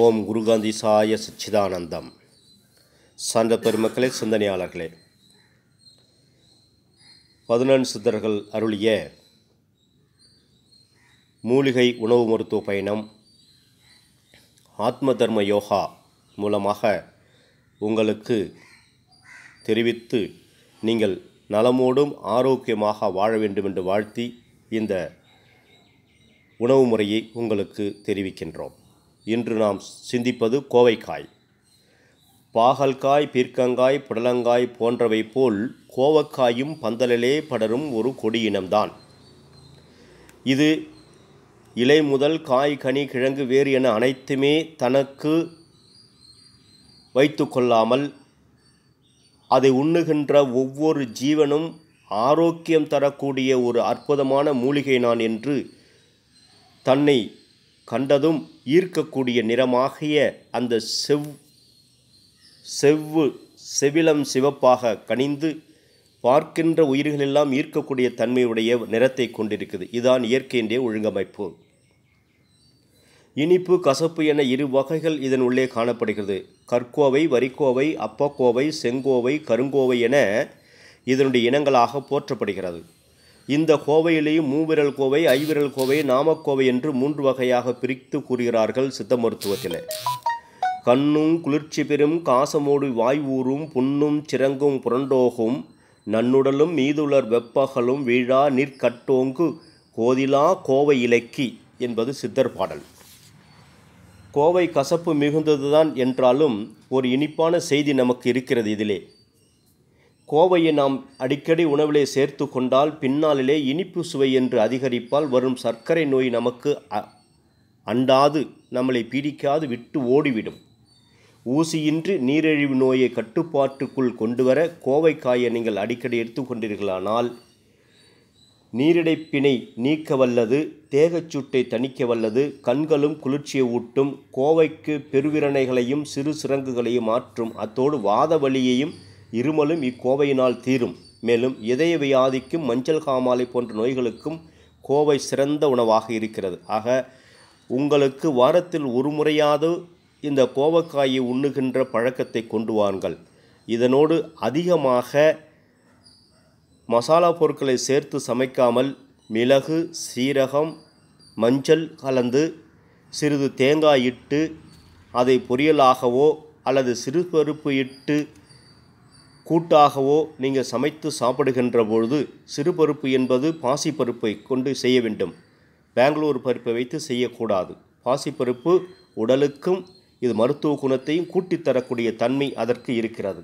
ஓம் குருகாந்தி சாய சச்சிதானந்தம் சான்ற பெருமக்களே சிந்தனையாளர்களே பதினெண் சித்தர்கள் அருளிய மூலிகை உணவு மருத்துவ பயணம் ஆத்ம தர்ம யோகா மூலமாக உங்களுக்கு தெரிவித்து நீங்கள் நலமோடும் ஆரோக்கியமாக வாழ வேண்டும் என்று வாழ்த்தி இந்த உணவு முறையை உங்களுக்கு தெரிவிக்கின்றோம் இன்று நாம் சிந்திப்பது கோவைக்காய் பாகல்காய் பீர்க்கங்காய் புடலங்காய் போன்றவை போல் கோவக்காயும் பந்தலிலே படரும் ஒரு கொடியினம்தான் இது இலை முதல் காய் கனி கிழங்கு வேறு என அனைத்துமே தனக்கு வைத்து கொள்ளாமல் அதை உண்ணுகின்ற ஒவ்வொரு ஜீவனும் ஆரோக்கியம் தரக்கூடிய ஒரு அற்புதமான மூலிகை நான் என்று தன்னை கண்டதும் ஈர்க்கக்கூடிய நிறமாகிய அந்த செவ் செவ்வு செவிலம் சிவப்பாக கனிந்து பார்க்கின்ற உயிர்களெல்லாம் ஈர்க்கக்கூடிய தன்மையுடைய நிறத்தை கொண்டிருக்குது இதுதான் இயற்கையின்றே ஒழுங்கமைப்பு இனிப்பு கசப்பு என இரு வகைகள் இதன் உள்ளே காணப்படுகிறது கற்கோவை வரிக்கோவை அப்பக்கோவை செங்கோவை கருங்கோவை என இதனுடைய இனங்களாக போற்றப்படுகிறது இந்த கோவையிலேயும் மூவிரல் கோவை ஐவிரல் கோவை நாமக்கோவை என்று மூன்று வகையாக பிரித்து கூறுகிறார்கள் சித்த மருத்துவத்தில் கண்ணும் குளிர்ச்சி பெறும் காசமோடு வாய்வூறும் புண்ணும் சிறங்கும் புரண்டோகும் நன்னுடலும் மீதுளர் வெப்பகலும் விழா நிற்கட்டோங்கு கோதிலா கோவை இலக்கி என்பது சித்தர் பாடல் கோவை கசப்பு மிகுந்ததுதான் என்றாலும் ஒரு இனிப்பான செய்தி நமக்கு இருக்கிறது இதிலே கோவையை நாம் அடிக்கடி உணவிலே சேர்த்து கொண்டால் பின்னாளிலே இனிப்பு சுவை என்று அதிகரிப்பால் வரும் சர்க்கரை நோய் நமக்கு அண்டாது நம்மளை பிடிக்காது விட்டு ஓடிவிடும் ஊசியின்றி நீரிழிவு நோயை கட்டுப்பாட்டுக்குள் கொண்டு வர கோவைக்காயை நீங்கள் அடிக்கடி எடுத்துக்கொண்டீர்களானால் நீரிடைப்பினை நீக்க வல்லது தேகச்சூட்டை தணிக்க வல்லது கண்களும் குளிர்ச்சியை ஊட்டும் கோவைக்கு பெருவிரணைகளையும் சிறு சிறங்குகளையும் மாற்றும் அத்தோடு வாத வழியையும் இருமலும் இக்கோவையினால் தீரும் மேலும் இதய வியாதிக்கும் மஞ்சள் காமாலை போன்ற நோய்களுக்கும் கோவை சிறந்த உணவாக இருக்கிறது ஆக உங்களுக்கு வாரத்தில் ஒரு முறையாவது இந்த கோவக்காயை உண்ணுகின்ற பழக்கத்தை கொண்டு வாருங்கள் இதனோடு அதிகமாக மசாலா பொருட்களை சேர்த்து சமைக்காமல் மிளகு சீரகம் மஞ்சள் கலந்து சிறிது தேங்காய் இட்டு அதை பொரியலாகவோ அல்லது சிறுபருப்பு இட்டு கூட்டாகவோ நீங்கள் சமைத்து சாப்பிடுகின்ற பொழுது சிறுபருப்பு என்பது பாசிப்பருப்பை கொண்டு செய்ய வேண்டும் பெங்களூர் பருப்பை வைத்து செய்யக்கூடாது பாசிப்பருப்பு உடலுக்கும் இது மருத்துவ குணத்தையும் கூட்டித்தரக்கூடிய தன்மை அதற்கு இருக்கிறது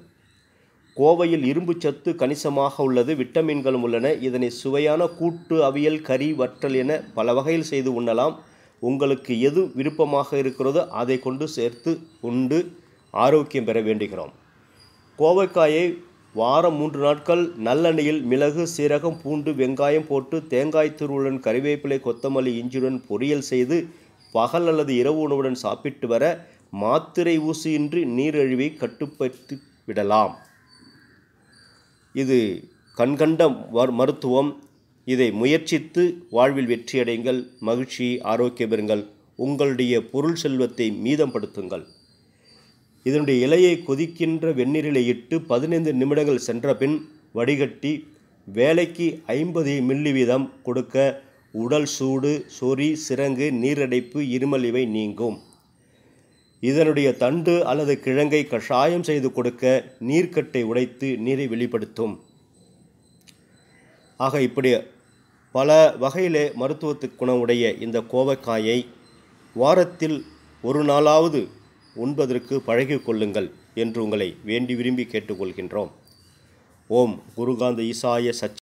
கோவையில் இரும்பு சத்து கணிசமாக உள்ளது விட்டமின்களும் உள்ளன இதனை சுவையான கூட்டு அவியல் கறி வற்றல் என பல வகையில் செய்து உண்ணலாம் உங்களுக்கு எது விருப்பமாக இருக்கிறதோ அதை கொண்டு சேர்த்து உண்டு ஆரோக்கியம் பெற வேண்டுகிறோம் கோவைக்காயை வாரம் மூன்று நாட்கள் நல்லெண்ணெயில் மிளகு சீரகம் பூண்டு வெங்காயம் போட்டு தேங்காய் துருவுடன் கறிவேப்பிலை கொத்தமல்லி இஞ்சியுடன் பொரியல் செய்து பகல் அல்லது இரவு உணவுடன் சாப்பிட்டு வர மாத்திரை ஊசியின்றி நீரழிவை கட்டுப்படுத்தி விடலாம் இது கண்கண்ட மருத்துவம் இதை முயற்சித்து வாழ்வில் வெற்றியடைங்கள் மகிழ்ச்சி ஆரோக்கியம் பெறுங்கள் உங்களுடைய பொருள் செல்வத்தை மீதம் படுத்துங்கள் இதனுடைய இலையை கொதிக்கின்ற வெந்நீரிலே இட்டு பதினைந்து நிமிடங்கள் சென்ற பின் வடிகட்டி வேலைக்கு ஐம்பது மில்லி வீதம் கொடுக்க உடல் சூடு சொறி சிறங்கு நீரடைப்பு இருமல் இவை நீங்கும் இதனுடைய தண்டு அல்லது கிழங்கை கஷாயம் செய்து கொடுக்க நீர்க்கட்டை உடைத்து நீரை வெளிப்படுத்தும் ஆக இப்படி பல வகையிலே மருத்துவத்து குணமுடைய இந்த கோவக்காயை வாரத்தில் ஒரு நாளாவது உண்பதற்கு பழகிக்கொள்ளுங்கள் என்று உங்களை வேண்டி விரும்பி கேட்டுக்கொள்கின்றோம் ஓம் குருகாந்த ஈசாய சச்